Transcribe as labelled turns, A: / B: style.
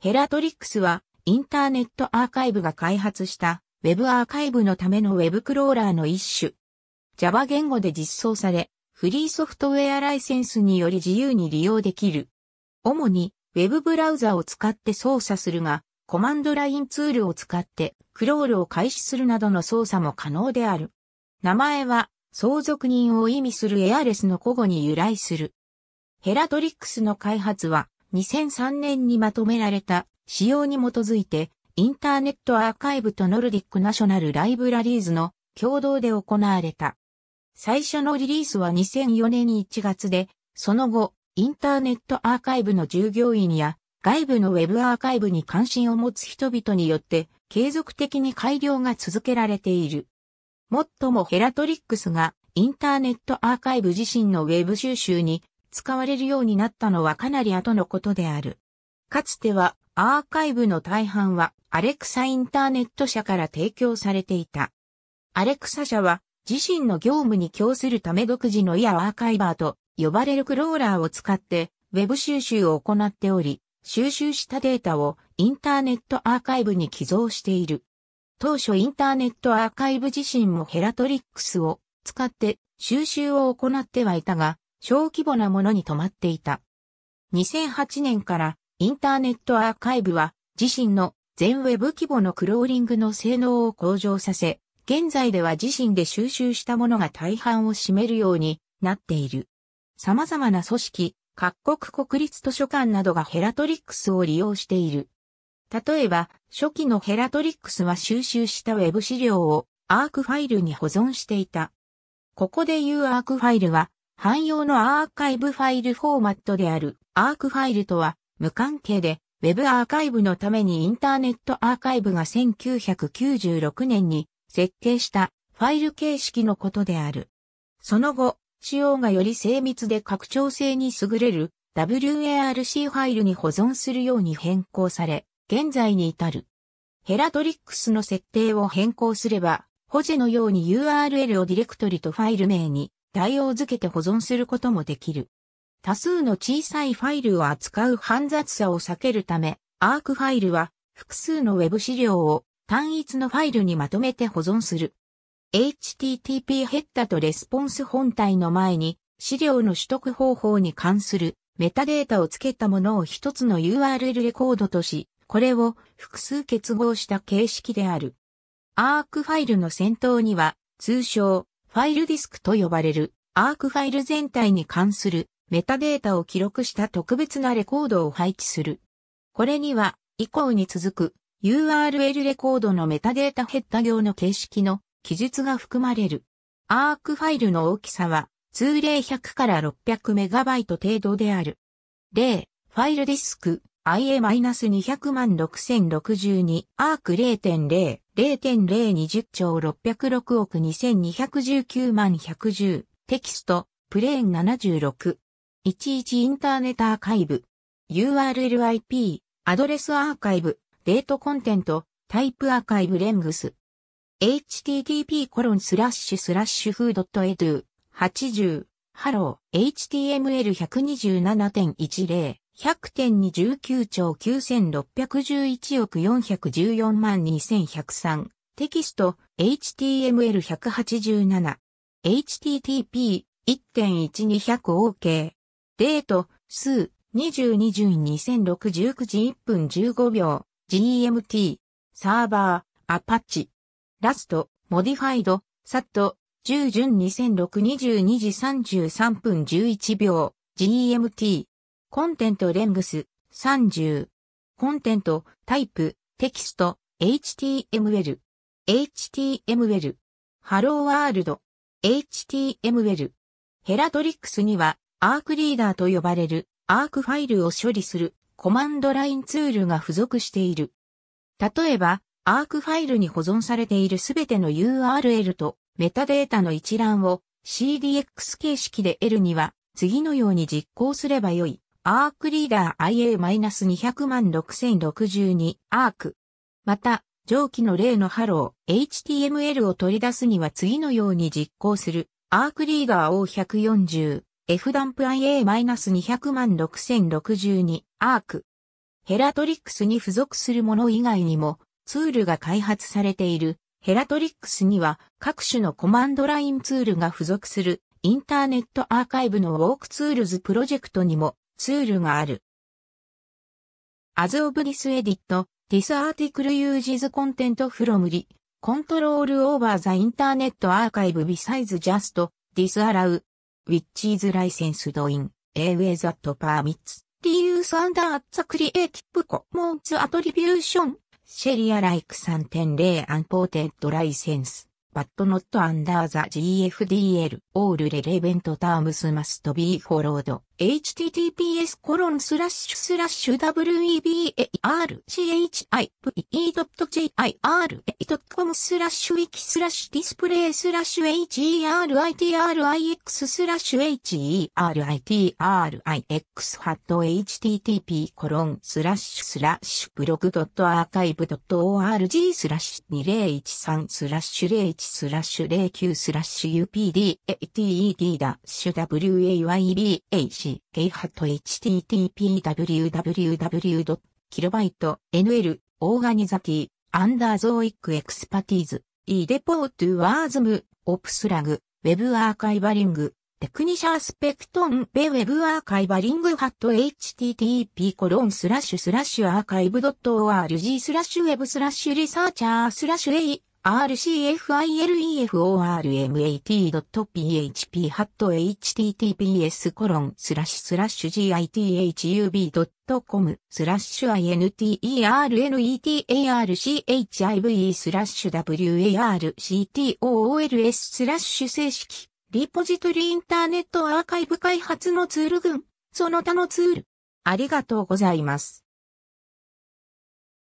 A: ヘラトリックスは、インターネットアーカイブが開発した、ウェブアーカイブのためのウェブクローラーの一種。Java 言語で実装され、フリーソフトウェアライセンスにより自由に利用できる。主に、ウェブブラウザを使って操作するが、コマンドラインツールを使って、クロールを開始するなどの操作も可能である。名前は、相続人を意味するエアレスの古語に由来する。ヘラトリックスの開発は、2003年にまとめられた仕様に基づいて、インターネットアーカイブとノルディックナショナルライブラリーズの共同で行われた。最初のリリースは2004年1月で、その後、インターネットアーカイブの従業員や外部のウェブアーカイブに関心を持つ人々によって継続的に改良が続けられている。もっともヘラトリックスがインターネットアーカイブ自身のウェブ収集に使われるようになったのはかなり後のことである。かつてはアーカイブの大半はアレクサインターネット社から提供されていた。アレクサ社は自身の業務に供するため独自のイヤアーカイバーと呼ばれるクローラーを使ってウェブ収集を行っており、収集したデータをインターネットアーカイブに寄贈している。当初インターネットアーカイブ自身もヘラトリックスを使って収集を行ってはいたが、小規模なものに止まっていた。2008年からインターネットアーカイブは自身の全ウェブ規模のクローリングの性能を向上させ、現在では自身で収集したものが大半を占めるようになっている。様々な組織、各国国立図書館などがヘラトリックスを利用している。例えば、初期のヘラトリックスは収集したウェブ資料をアークファイルに保存していた。ここでいうアークファイルは汎用のアーカイブファイルフォーマットであるアークファイルとは無関係で Web アーカイブのためにインターネットアーカイブが1996年に設計したファイル形式のことである。その後、仕様がより精密で拡張性に優れる WARC ファイルに保存するように変更され、現在に至る。ヘラトリックスの設定を変更すれば、保持のように URL をディレクトリとファイル名に対応づけて保存することもできる。多数の小さいファイルを扱う煩雑さを避けるため、アークファイルは複数の Web 資料を単一のファイルにまとめて保存する。http ヘッダとレスポンス本体の前に資料の取得方法に関するメタデータを付けたものを一つの URL レコードとし、これを複数結合した形式である。アークファイルの先頭には通称ファイルディスクと呼ばれるアークファイル全体に関するメタデータを記録した特別なレコードを配置する。これには以降に続く URL レコードのメタデータヘッダ行の形式の記述が含まれる。アークファイルの大きさは通例100から600メガバイト程度である。例、ファイルディスク IA-200 万6062アーク0.0 0.020兆606億2219万110テキストプレーン76 11インターネットアーカイブ URLIP アドレスアーカイブデートコンテントタイプアーカイブレングス http コロンスラッシュスラッシュフードットエドゥ80ハロー HTML127.10 100点に19兆9611億414万2103。テキスト、HTML187。http、1.1200OK、デート、数、22順200619時1分15秒。GMT。サーバー、アパッチ。ラスト、モディファイド、サット、10順200622時33分11秒。GMT。コンテントレングス30。コンテント、タイプ、テキスト、HTML。HTML。ハローワールド。HTML。ヘラトリックスには、アークリーダーと呼ばれる、アークファイルを処理する、コマンドラインツールが付属している。例えば、アークファイルに保存されているすべての URL とメタデータの一覧を CDX 形式で得るには次のように実行すればよい。アークリーダー IA-200 万6062アーク。また、上記の例のハロー HTML を取り出すには次のように実行する。アークリーダー O140F ダンプ IA-200 万6062アーク。ヘラトリックスに付属するもの以外にもツールが開発されている。ヘラトリックスには各種のコマンドラインツールが付属するインターネットアーカイブのウォークツールズプロジェクトにもツールがある。As of this edit, this article uses content from the control over the internet archive besides just disallow, which is licensed in a way that permits reuse under the creative commons attribution. Sheria like 3.0 unported license, but not under the GFDL. All relevant terms must be followed. https コロンスラッシュスラッシュ webarchive.jira.com スラッシュ i k キスラッシュディスプレイスラッシュ heritrix スラッシュ heritrix ハット http コロンスラッシュスラッシュブログドットアーカイブドット org スラッシュ2013スラッシュ01スラッシュ09スラッシュ updated ダ wayb し、ゲイハット http://www.kilobyte.nl オーガニザティアンダーゾーイックエクスパティーズ、イデポートゥワーズム、オプスラグ、ウェブアーカイバリング、テクニシャースペクトンベウェブアーカイバリングハット http コロンスラッシュスラッシュアーカイブ .org スラッシュウェブスラッシュリサーチャースラッシュ a rcfilefort.php.https m a コロンスラッシュスラッシュ github.com スラッシュ internetarchive スラッシュ warctools スラッシュ正式リポジトリインターネットアーカイブ開発のツール群その他のツールありがとうございます。